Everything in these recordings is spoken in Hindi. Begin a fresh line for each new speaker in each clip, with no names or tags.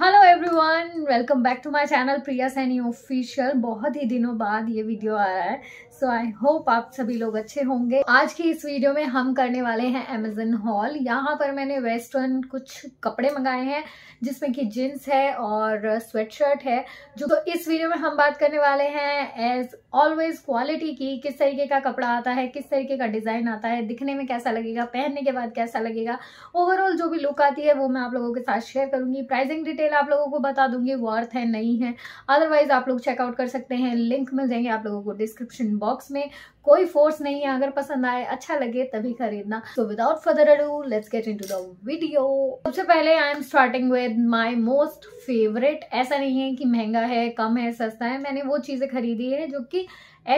hello everyone welcome back to my channel Priya Saini official बहुत ही दिनों बाद ये वीडियो आ रहा है सो आई होप आप सभी लोग अच्छे होंगे आज की इस वीडियो में हम करने वाले हैं अमेजन हॉल यहाँ पर मैंने वेस्टर्न कुछ कपड़े मंगाए हैं जिसमें कि जीन्स है और स्वेटशर्ट है जो तो इस वीडियो में हम बात करने वाले हैं एज ऑलवेज क्वालिटी की किस तरीके का कपड़ा आता है किस तरीके का डिज़ाइन आता है दिखने में कैसा लगेगा पहनने के बाद कैसा लगेगा ओवरऑल जो भी लुक आती है वो मैं आप लोगों के साथ शेयर करूंगी प्राइसिंग डिटेल आप लोगों को बता दूंगी वर्थ है नहीं है अदरवाइज आप लोग चेकआउट कर सकते हैं लिंक मिल जाएंगे आप लोगों को डिस्क्रिप्शन बॉक्स बॉक्स में कोई फोर्स नहीं है अगर पसंद आए अच्छा लगे तभी खरीदना so without further ado let's get into the video सबसे पहले I am starting with my most favourite ऐसा नहीं है कि महंगा है कम है सस्ता है मैंने वो चीज़ें खरीदी है जो कि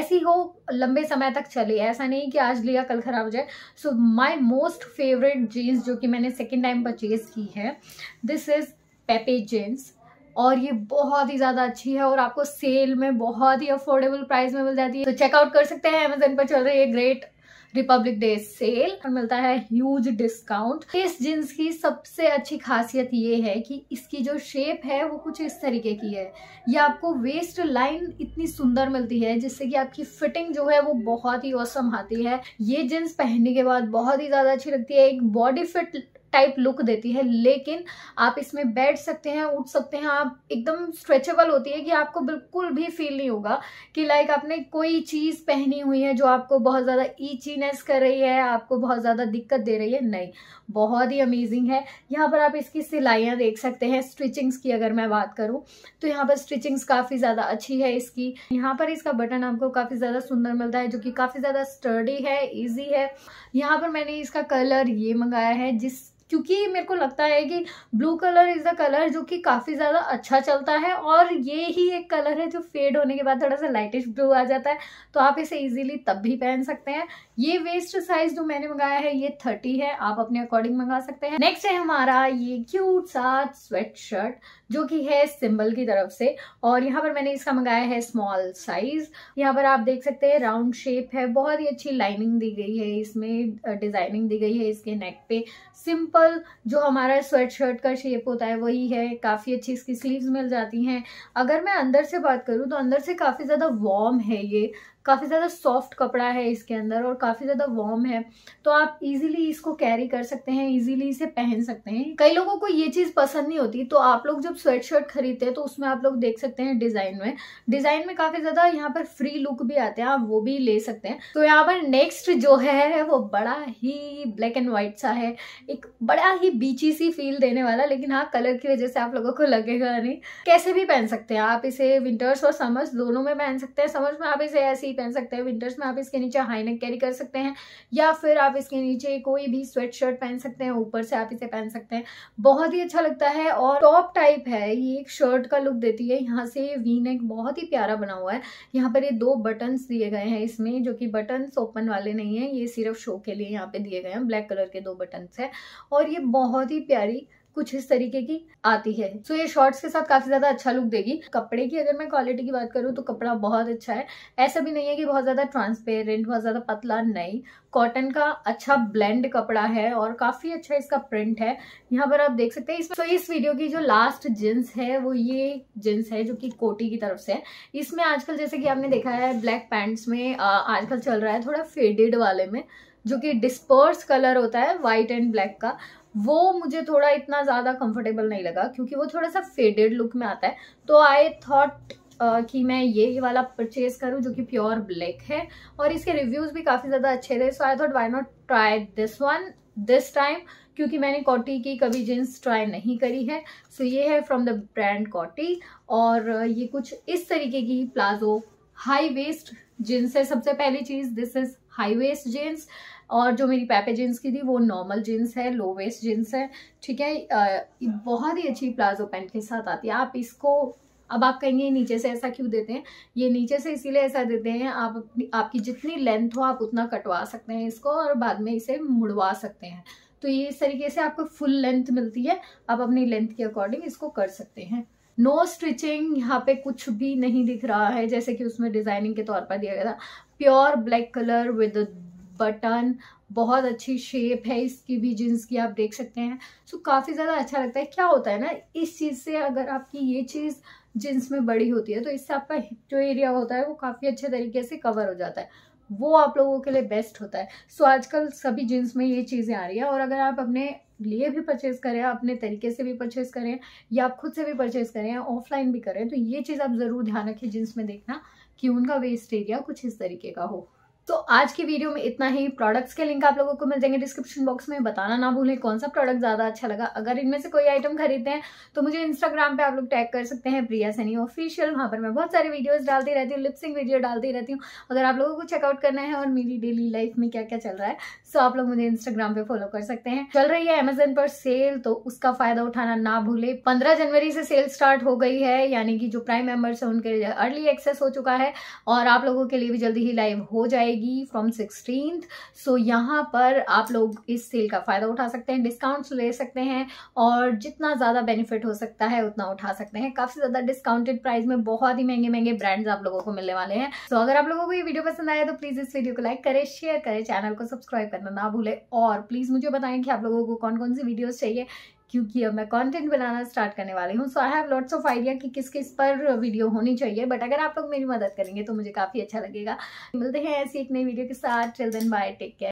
ऐसी हो लंबे समय तक चले ऐसा नहीं कि आज लिया कल ख़राब हो जाए so my most favourite jeans जो कि मैंने सेकेंड टाइम परचेज की है दिस इज़ पेपे जीन्स और ये बहुत ही ज़्यादा अच्छी है और आपको सेल में बहुत ही अफोर्डेबल प्राइस में मिल जाती है तो चेकआउट कर सकते हैं अमेजोन पर चल रही है ग्रेट रिपब्लिक डे सेल और मिलता है ह्यूज डिस्काउंट इस जींस की सबसे अच्छी खासियत ये है कि इसकी जो शेप है वो कुछ इस तरीके की है ये आपको वेस्ट लाइन इतनी सुंदर मिलती है जिससे कि आपकी फिटिंग जो है वो बहुत ही औसम आती है ये जीन्स पहनने के बाद बहुत ही ज़्यादा अच्छी लगती है एक बॉडी फिट टाइप लुक देती है लेकिन आप इसमें बैठ सकते हैं उठ सकते हैं आप एकदम स्ट्रेचेबल होती है कि आपको बिल्कुल भी फील नहीं होगा कि लाइक आपने कोई चीज़ पहनी हुई है जो आपको बहुत ज़्यादा ईचीनेस कर रही है आपको बहुत ज़्यादा दिक्कत दे रही है नहीं बहुत ही अमेजिंग है यहाँ पर आप इसकी सिलाइयाँ देख सकते हैं स्टिचिंग्स की अगर मैं बात करूँ तो यहाँ पर स्टिचिंग्स काफ़ी ज़्यादा अच्छी है इसकी यहाँ पर इसका बटन आपको काफ़ी ज़्यादा सुंदर मिलता है जो कि काफ़ी ज़्यादा स्टर्डी है ईजी है यहाँ पर मैंने इसका कलर ये मंगाया है जिस क्योंकि मेरे को लगता है कि blue colour is the colour जो कि काफ़ी ज़्यादा अच्छा चलता है और ये ही एक कलर है जो फेड होने के बाद थोड़ा सा लाइटिश ब्लू आ जाता है तो आप इसे इजीली तब भी पहन सकते हैं ये वेस्ट साइज जो मैंने मंगाया है ये थर्टी है आप अपने अकॉर्डिंग मंगा सकते हैं नेक्स्ट है हमारा ये क्यूट सा स्वेट शर्ट जो कि है सिंबल की तरफ से और यहाँ पर मैंने इसका मंगाया है स्मॉल साइज यहाँ पर आप देख सकते हैं राउंड शेप है बहुत ही अच्छी लाइनिंग दी गई है इसमें डिजाइनिंग दी गई है इसके नेक पे सिंपल सिंपल जो हमारा स्वेट शर्ट का शेप होता है वही है काफ़ी अच्छी इसकी स्लीव्स मिल जाती हैं अगर मैं अंदर से बात करूँ तो अंदर से काफ़ी ज़्यादा वॉर्म है ये काफ़ी ज़्यादा सॉफ्ट कपड़ा है इसके अंदर और काफ़ी ज़्यादा वार्म है तो आप इजीली इसको कैरी कर सकते हैं इजीली इसे पहन सकते हैं कई लोगों को ये चीज़ पसंद नहीं होती तो आप लोग जब स्वेट शर्ट खरीदते हैं तो उसमें आप लोग देख सकते हैं डिज़ाइन में डिज़ाइन में काफ़ी ज़्यादा यहाँ पर फ्री लुक भी आते हैं आप वो भी ले सकते हैं तो यहाँ पर नेक्स्ट जो है वो बड़ा ही ब्लैक एंड वाइट सा है एक बड़ा ही बीची सी फील देने वाला लेकिन हाँ कलर की वजह से आप लोगों को लगेगा नहीं कैसे भी पहन सकते हैं आप इसे विंटर्स और समर्स दोनों में पहन सकते हैं समर्स में आप इसे ऐसी ही पहन सकते हैं विंटर्स में आप इसके नीचे हाई नेक कैरी कर सकते हैं या फिर आप इसके नीचे कोई भी स्वेट शर्ट पहन सकते हैं ऊपर से आप इसे पहन सकते हैं बहुत ही अच्छा लगता है और टॉप टाइप है ये एक शर्ट का लुक देती है यहाँ से वी नेक बहुत ही प्यारा बना हुआ है यहाँ पर ये दो बटन दिए गए हैं इसमें जो कि बटन ओपन वाले नहीं है ये सिर्फ शो के लिए यहाँ पे दिए गए हैं ब्लैक कलर के दो बटन है और ये बहुत ही प्यारी कुछ इस तरीके की आती है सो ये शॉर्ट्स के साथ काफी ज्यादा अच्छा लुक देगी कपड़े की अगर मैं क्वालिटी की बात करूँ तो कपड़ा बहुत अच्छा है ऐसा भी नहीं है कि बहुत ज्यादा ट्रांसपेरेंट बहुत ज्यादा पतला नहीं कॉटन का अच्छा ब्लेंड कपड़ा है और काफी अच्छा इसका प्रिंट है यहाँ पर आप देख सकते हैं इसमें तो इस वीडियो की जो लास्ट जींस है वो ये जींस है जो कि कोटी की तरफ से है इसमें आजकल जैसे कि आपने देखा है ब्लैक पैंट्स में आजकल चल रहा है थोड़ा फेडेड वाले में जो कि डिस्पर्स कलर होता है वाइट एंड ब्लैक का वो मुझे थोड़ा इतना ज़्यादा कंफर्टेबल नहीं लगा क्योंकि वो थोड़ा सा फेडेड लुक में आता है तो आई थॉट Uh, कि मैं ये वाला परचेज करूँ जो कि प्योर ब्लैक है और इसके रिव्यूज़ भी काफ़ी ज़्यादा अच्छे थे so I thought why not try this one this time क्योंकि मैंने कॉटी की कभी जीन्स ट्राई नहीं करी है सो so, ये है फ्रॉम द ब्रांड कॉटी और ये कुछ इस तरीके की प्लाजो हाई वेस्ट जीन्स है सबसे पहली चीज़ this is high waist jeans और जो मेरी पैपे जीन्स की थी वो नॉर्मल जीन्स है लो वेस्ट जीन्स है ठीक है बहुत ही अच्छी प्लाजो पैंट के साथ आती है आप इसको अब आप कहेंगे नीचे से ऐसा क्यों देते हैं ये नीचे से इसीलिए ऐसा देते हैं आप अपनी आपकी जितनी लेंथ हो आप उतना कटवा सकते हैं इसको और बाद में इसे मुड़वा सकते हैं तो ये इस तरीके से आपको फुल लेंथ मिलती है आप अपनी लेंथ के अकॉर्डिंग इसको कर सकते हैं नो स्टिचिंग यहाँ पे कुछ भी नहीं दिख रहा है जैसे कि उसमें डिजाइनिंग के तौर पर दिया गया था pure black colour with button बहुत अच्छी शेप है इसकी भी जीन्स की आप देख सकते हैं सो काफ़ी ज़्यादा अच्छा लगता है क्या होता है ना इस चीज़ से अगर आपकी ये चीज़ जीन्स में बड़ी होती है तो इससे आपका जो एरिया होता है वो काफ़ी अच्छे तरीके से कवर हो जाता है वो आप लोगों के लिए बेस्ट होता है सो आजकल सभी जीन्स में ये चीज़ें आ रही है और अगर आप अपने लिए भी परचेज़ करें अपने तरीके से भी परचेज़ करें या आप खुद से भी परचेज़ करें या ऑफलाइन भी करें तो ये चीज़ आप ज़रूर ध्यान रखें जीन्स में देखना कि उनका वेस्ट एरिया कुछ इस तरीके का हो तो आज की वीडियो में इतना ही प्रोडक्ट्स के लिंक आप लोगों को मिल जाएंगे डिस्क्रिप्शन बॉक्स में बताना ना भूलें कौन सा प्रोडक्ट ज़्यादा अच्छा लगा अगर इनमें से कोई आइटम खरीदते हैं तो मुझे इंस्टाग्राम पे आप लोग टैग कर सकते हैं प्रिया सनी ऑफिशियल वहाँ पर मैं बहुत सारे वीडियोज डालती रहती हूँ लिपसिंग वीडियो डालती रहती हूँ अगर आप लोगों को चेकआउट करना है और मेरी डेली लाइफ में क्या क्या चल रहा है सो तो आप लोग मुझे इंस्टाग्राम पे फॉलो कर सकते हैं चल रही है अमेजन पर सेल तो उसका फ़ायदा उठाना ना भूले पंद्रह जनवरी से सेल स्टार्ट हो गई है यानी कि जो प्राइम मेम्बर्स है उनके अर्ली एक्सेस हो चुका है और आप लोगों के लिए भी जल्दी ही लाइव हो जाएगी रहेगी फ्रॉम सिक्सटीन सो यहाँ पर आप लोग इस सेल का फ़ायदा उठा सकते हैं डिस्काउंट्स ले सकते हैं और जितना ज़्यादा बेनिफिट हो सकता है उतना उठा सकते हैं काफ़ी ज़्यादा डिस्काउंटेड प्राइस में बहुत ही महंगे महंगे ब्रांड्स आप लोगों को मिलने वाले हैं सो so, अगर आप लोगों को ये वीडियो पसंद आया तो प्लीज़ इस वीडियो को लाइक करें शेयर करें चैनल को सब्सक्राइब करना ना भूले और प्लीज़ मुझे बताएं कि आप लोगों को कौन कौन सी वीडियोज़ चाहिए क्योंकि अब मैं कंटेंट बनाना स्टार्ट करने वाली हूँ so I have lots of idea कि किस किस पर वीडियो होनी चाहिए बट अगर आप लोग मेरी मदद करेंगे तो मुझे काफ़ी अच्छा लगेगा मिलते हैं ऐसी एक नई वीडियो के साथ चिल्ड्रन बाय टेक केयर